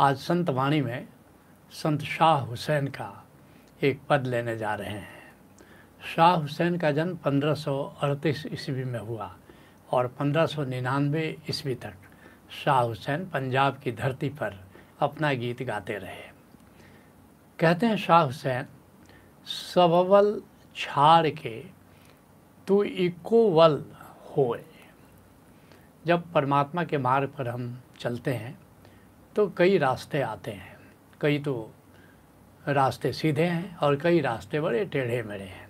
आज संत वाणी में संत शाह हुसैन का एक पद लेने जा रहे हैं शाह हुसैन का जन्म पंद्रह सौ अड़तीस ईस्वी में हुआ और पंद्रह सौ निन्यानवे ईस्वी तक शाह हुसैन पंजाब की धरती पर अपना गीत गाते रहे कहते हैं शाह हुसैन सबवल छाड़ के तू इकोवल होए जब परमात्मा के मार्ग पर हम चलते हैं तो कई रास्ते आते हैं कई तो रास्ते सीधे हैं और कई रास्ते बड़े टेढ़े मेढ़े हैं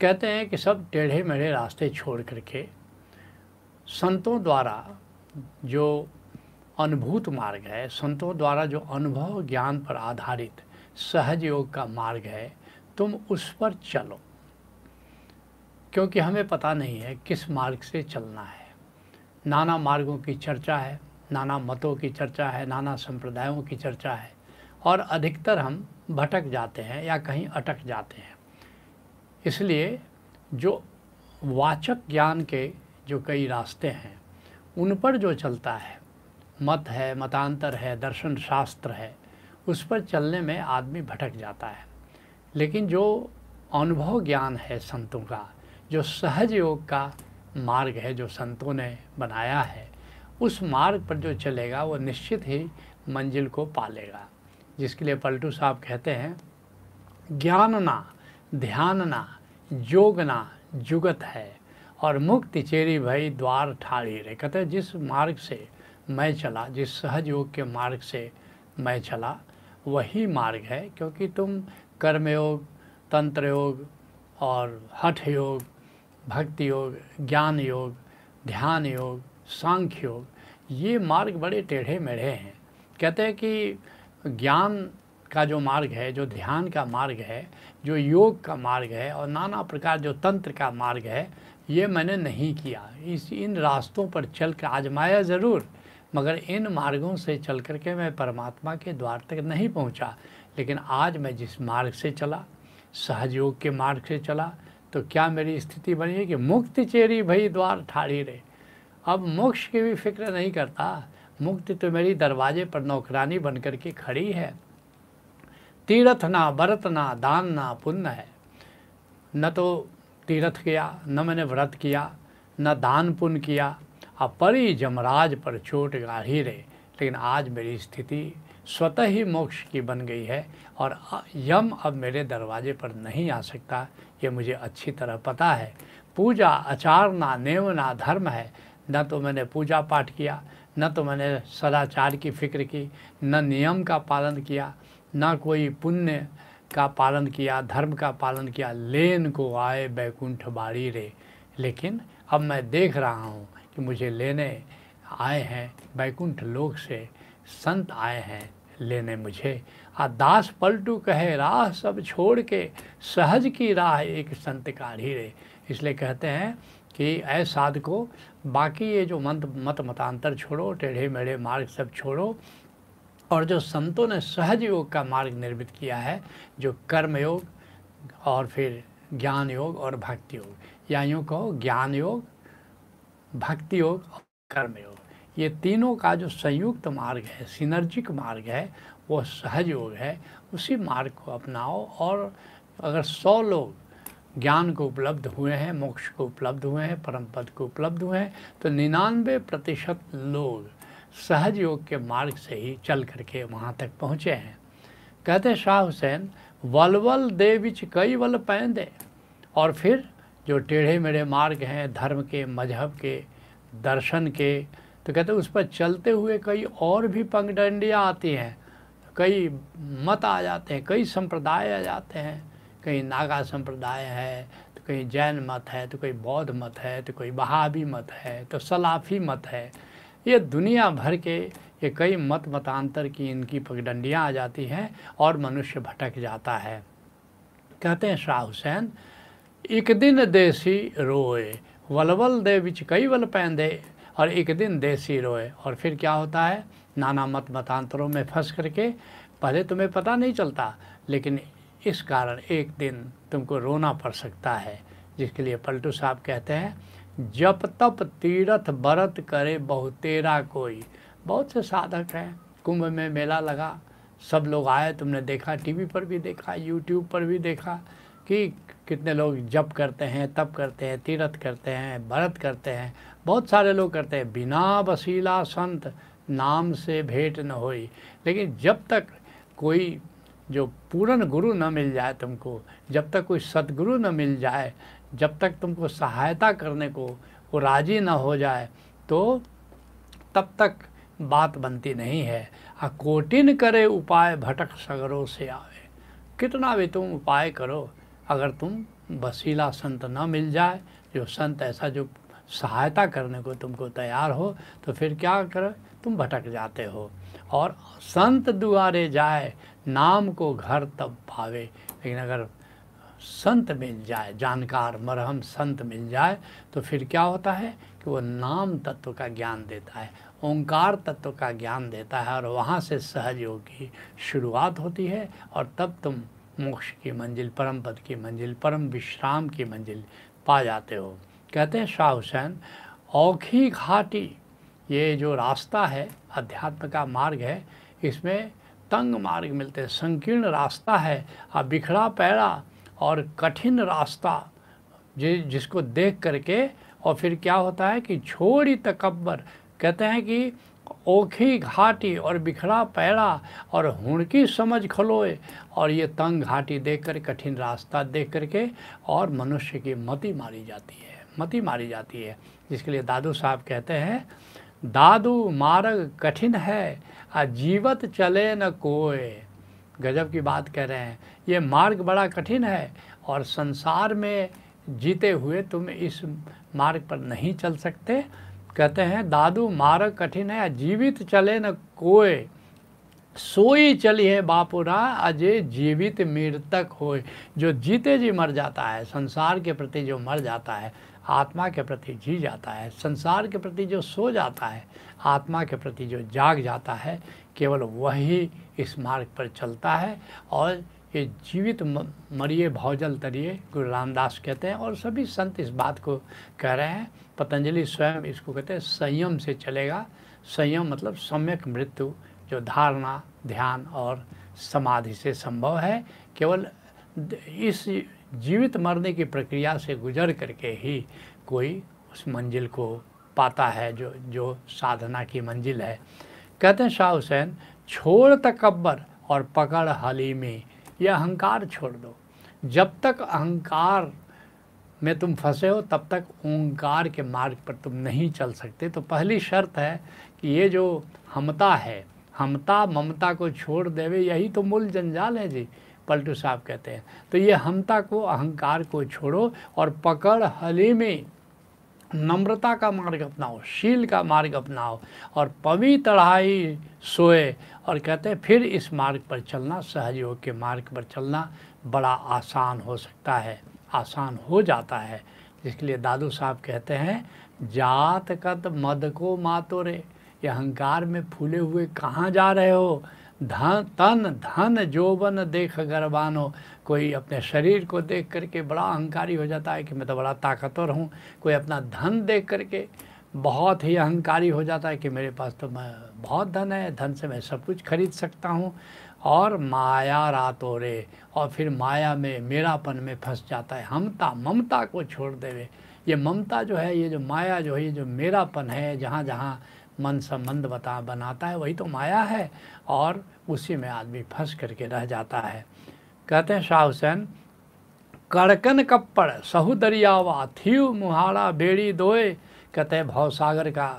कहते हैं कि सब टेढ़े मेढ़े रास्ते छोड़ करके संतों द्वारा जो अनुभूत मार्ग है संतों द्वारा जो अनुभव ज्ञान पर आधारित सहज योग का मार्ग है तुम उस पर चलो क्योंकि हमें पता नहीं है किस मार्ग से चलना है नाना मार्गों की चर्चा है नाना मतों की चर्चा है नाना संप्रदायों की चर्चा है और अधिकतर हम भटक जाते हैं या कहीं अटक जाते हैं इसलिए जो वाचक ज्ञान के जो कई रास्ते हैं उन पर जो चलता है मत है मतांतर है दर्शन शास्त्र है उस पर चलने में आदमी भटक जाता है लेकिन जो अनुभव ज्ञान है संतों का जो सहज योग का मार्ग है जो संतों ने बनाया है उस मार्ग पर जो चलेगा वो निश्चित ही मंजिल को पालेगा जिसके लिए पलटू साहब कहते हैं ज्ञान ना ध्यान ना जोग ना जुगत है और मुक्ति चेरी भई द्वार ठाड़ी रे कहते जिस मार्ग से मैं चला जिस सहज योग के मार्ग से मैं चला वही मार्ग है क्योंकि तुम कर्मयोग तंत्र योग और हठ योग भक्ति योग ज्ञान योग ध्यान योग सांख्य योग ये मार्ग बड़े टेढ़े मेढ़े हैं कहते हैं कि ज्ञान का जो मार्ग है जो ध्यान का मार्ग है जो योग का मार्ग है और नाना प्रकार जो तंत्र का मार्ग है ये मैंने नहीं किया इस इन रास्तों पर चल कर आजमाया ज़रूर मगर इन मार्गों से चल कर के मैं परमात्मा के द्वार तक नहीं पहुंचा लेकिन आज मैं जिस मार्ग से चला सहयोग के मार्ग से चला तो क्या मेरी स्थिति बनी है कि मुक्त चेरी भई द्वार ठाड़ी रहे अब मोक्ष की भी फिक्र नहीं करता मुक्ति तो मेरी दरवाजे पर नौकरानी बन कर के खड़ी है तीर्थ ना व्रत ना दान ना पुण्य है न तो तीर्थ किया न मैंने व्रत किया न दान पुण्य किया अब परी जमराज पर चोट गाढ़ी रहे लेकिन आज मेरी स्थिति स्वतः ही मोक्ष की बन गई है और यम अब मेरे दरवाजे पर नहीं आ सकता ये मुझे अच्छी तरह पता है पूजा आचार ना नेव ना धर्म है न तो मैंने पूजा पाठ किया न तो मैंने सदाचार की फिक्र की न नियम का पालन किया न कोई पुण्य का पालन किया धर्म का पालन किया लेन को आए बैकुंठ बाड़ी रे लेकिन अब मैं देख रहा हूँ कि मुझे लेने आए हैं बैकुंठ लोक से संत आए हैं लेने मुझे आ दास पलटू कहे राह सब छोड़ के सहज की राह एक संत काढ़ी रे इसलिए कहते हैं कि ऐ साध को बाकी ये जो मंत मत मतांतर छोड़ो टेढ़े मेढ़े मार्ग सब छोड़ो और जो संतों ने सहज योग का मार्ग निर्मित किया है जो कर्म योग और फिर ज्ञान योग और भक्ति योग या यूँ कहो ज्ञान योग भक्ति योग और कर्म योग ये तीनों का जो संयुक्त मार्ग है सिनर्जिक मार्ग है वो सहज योग है उसी मार्ग को अपनाओ और अगर सौ लोग ज्ञान को उपलब्ध हुए हैं मोक्ष को उपलब्ध हुए हैं परम पद को उपलब्ध हुए हैं तो निन्यानवे प्रतिशत लोग सहज योग के मार्ग से ही चल करके वहाँ तक पहुँचे हैं कहते हैं शाह हुसैन वलवल दे बिच कई वल दे और फिर जो टेढ़े मेढ़े मार्ग हैं धर्म के मजहब के दर्शन के तो कहते हैं उस पर चलते हुए कई और भी पंगडंडियाँ आती हैं कई मत आ जाते हैं कई संप्रदाय आ जाते हैं कहीं नागा संप्रदाय है तो कहीं जैन मत है तो कोई बौद्ध मत है तो कोई बहावी मत है तो सलाफ़ी मत है ये दुनिया भर के ये कई मत मतांतर की इनकी पगडंडियाँ आ जाती हैं और मनुष्य भटक जाता है कहते हैं शाह हुसैन एक दिन देसी रोए वलवल दे बिच कई वल पहन दे और एक दिन देसी रोए और फिर क्या होता है नाना मत मतांतरों में फंस करके पहले तुम्हें पता नहीं चलता लेकिन इस कारण एक दिन तुमको रोना पड़ सकता है जिसके लिए पलटू साहब कहते हैं जप तप तीरथ बरत करे बहुतेरा कोई बहुत से साधक हैं कुंभ में मेला लगा सब लोग आए तुमने देखा टीवी पर भी देखा यूट्यूब पर भी देखा कि कितने लोग जप करते हैं तप करते हैं तीरथ करते हैं भरत करते हैं बहुत सारे लोग करते हैं बिना वसीला संत नाम से भेंट न होई लेकिन जब तक कोई जो पूर्ण गुरु न मिल जाए तुमको जब तक कोई सदगुरु न मिल जाए जब तक तुमको सहायता करने को वो राजी न हो जाए तो तब तक बात बनती नहीं है आ कोटिन करे उपाय भटक सगरों से आवे कितना भी तुम उपाय करो अगर तुम वसीला संत न मिल जाए जो संत ऐसा जो सहायता करने को तुमको तैयार हो तो फिर क्या करो तुम भटक जाते हो और संत दुआरे जाए नाम को घर तब पावे लेकिन अगर संत मिल जाए जानकार मरहम संत मिल जाए तो फिर क्या होता है कि वो नाम तत्व का ज्ञान देता है ओंकार तत्व का ज्ञान देता है और वहाँ से सहयोग की शुरुआत होती है और तब तुम मोक्ष की मंजिल परम पद की मंजिल परम विश्राम की मंजिल पा जाते हो कहते हैं शाह हुसैन औखी घाटी ये जो रास्ता है अध्यात्म का मार्ग है इसमें तंग मार्ग मिलते हैं संकीर्ण रास्ता है और बिखरा पैरा और कठिन रास्ता जि जिसको देख करके और फिर क्या होता है कि छोड़ी तकबर कहते हैं कि ओखी घाटी और बिखरा पैरा और की समझ खलोए और ये तंग घाटी देख कर कठिन रास्ता देख करके और मनुष्य की मति मारी जाती है मती मारी जाती है जिसके लिए दादू साहब कहते हैं दादू मार्ग कठिन है आजीवत चले न कोय गजब की बात कह रहे हैं ये मार्ग बड़ा कठिन है और संसार में जीते हुए तुम इस मार्ग पर नहीं चल सकते कहते हैं दादू मार्ग कठिन है जीवित चले न कोय सोई चली है बापुरा अजय जीवित मृतक हो जो जीते जी मर जाता है संसार के प्रति जो मर जाता है आत्मा के प्रति जी जाता है संसार के प्रति जो सो जाता है आत्मा के प्रति जो जाग जाता है केवल वही इस मार्ग पर चलता है और ये जीवित मरिए भौजल तरिए गुरु रामदास कहते हैं और सभी संत इस बात को कह रहे हैं पतंजलि स्वयं इसको कहते हैं संयम से चलेगा संयम मतलब सम्यक मृत्यु जो धारणा ध्यान और समाधि से संभव है केवल इस जीवित मरने की प्रक्रिया से गुजर करके ही कोई उस मंजिल को पाता है जो जो साधना की मंजिल है कहते हैं शाह हुसैन छोड़ तकबर और पकड़ हलीमी में यह अहंकार छोड़ दो जब तक अहंकार में तुम फंसे हो तब तक ओंकार के मार्ग पर तुम नहीं चल सकते तो पहली शर्त है कि ये जो हमता है हमता ममता को छोड़ देवे यही तो मूल जंजाल है जी पलटू साहब कहते हैं तो ये हमता को अहंकार को छोड़ो और पकड़ हले में नम्रता का मार्ग अपनाओ शील का मार्ग अपनाओ और पवी तढ़ाई सोए और कहते हैं फिर इस मार्ग पर चलना सहयोग के मार्ग पर चलना बड़ा आसान हो सकता है आसान हो जाता है इसके लिए दादू साहब कहते हैं जात कत मद को मातोरे ये अहंकार में फूले हुए कहाँ जा रहे हो धान तन धन जोबन देख गरबानो कोई अपने शरीर को देख करके बड़ा अहंकारी हो जाता है कि मैं तो बड़ा ताकतवर हूँ कोई अपना धन देख करके बहुत ही अहंकारी हो जाता है कि मेरे पास तो मैं बहुत धन है धन से मैं सब कुछ खरीद सकता हूँ और माया रातो रे और फिर माया में मेरापन में फंस जाता है हमता ममता को छोड़ देवे ये ममता जो है ये जो माया जो है ये जो मेरापन है जहाँ जहाँ मन संबंध बता बनाता है वही तो माया है और उसी में आदमी फंस करके रह जाता है कहते हैं शाह हुसैन कड़कन कप्पड़ सहु हुआ थीव मुहाड़ा बेड़ी दोए कहते हैं भवसागर का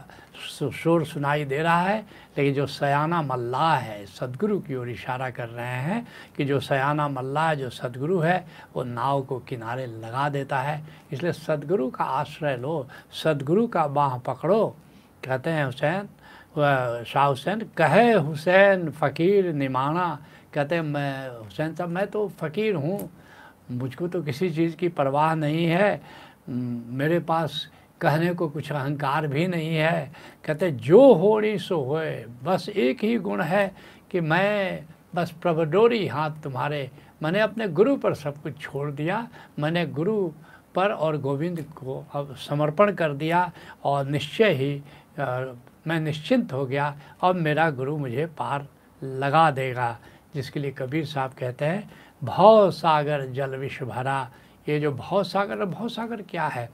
शोर सुनाई दे रहा है लेकिन जो सयाना मल्लाह है सदगुरु की ओर इशारा कर रहे हैं कि जो सयाना मल्लाह जो सदगुरु है वो नाव को किनारे लगा देता है इसलिए सदगुरु का आश्रय लो सदगुरु का बाह पकड़ो कहते हैं हुसैन शाह हुसैन कहे हुसैन फ़कीर निमाना कहते हैं मैं हुसैन साहब मैं तो फ़कीर हूँ मुझको तो किसी चीज़ की परवाह नहीं है मेरे पास कहने को कुछ अहंकार भी नहीं है कहते जो होड़ी सो होए बस एक ही गुण है कि मैं बस प्रभडोरी हाथ तुम्हारे मैंने अपने गुरु पर सब कुछ छोड़ दिया मैंने गुरु पर और गोविंद को अब समर्पण कर दिया और निश्चय ही मैं निश्चिंत हो गया अब मेरा गुरु मुझे पार लगा देगा जिसके लिए कबीर साहब कहते हैं भाव सागर जल विश्व भरा ये जो भाव सागर भाव सागर क्या है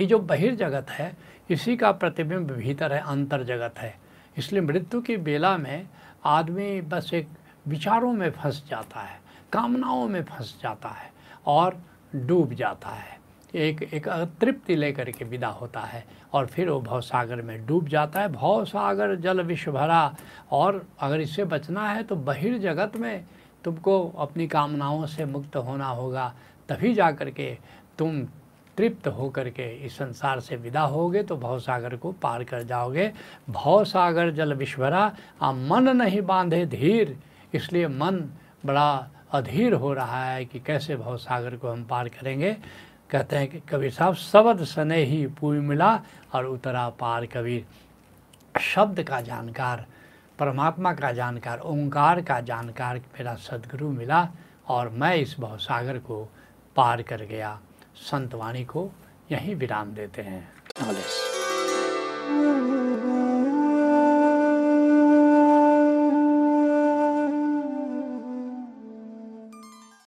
ये जो बहिर्जगत है इसी का प्रतिबिंब भीतर है अंतर जगत है इसलिए मृत्यु की बेला में आदमी बस एक विचारों में फंस जाता है कामनाओं में फंस जाता है और डूब जाता है एक एक तृप्ति लेकर के विदा होता है और फिर वो भवसागर में डूब जाता है भवसागर जल विश्व भरा और अगर इससे बचना है तो बहिर जगत में तुमको अपनी कामनाओं से मुक्त होना होगा तभी जा कर के तुम तृप्त होकर के इस संसार से विदा होगे तो भवसागर को पार कर जाओगे भवसागर जल विश्वरा आ मन नहीं बांधे धीर इसलिए मन बड़ा अधीर हो रहा है कि कैसे भवसागर को हम पार करेंगे कहते हैं कि कबीर साहब शब्द सने ही पूरी मिला और उतरा पार कबीर शब्द का जानकार परमात्मा का जानकार ओंकार का जानकार मेरा सदगुरु मिला और मैं इस भवसागर को पार कर गया संतवाणी को यहीं विराम देते हैं हाँ,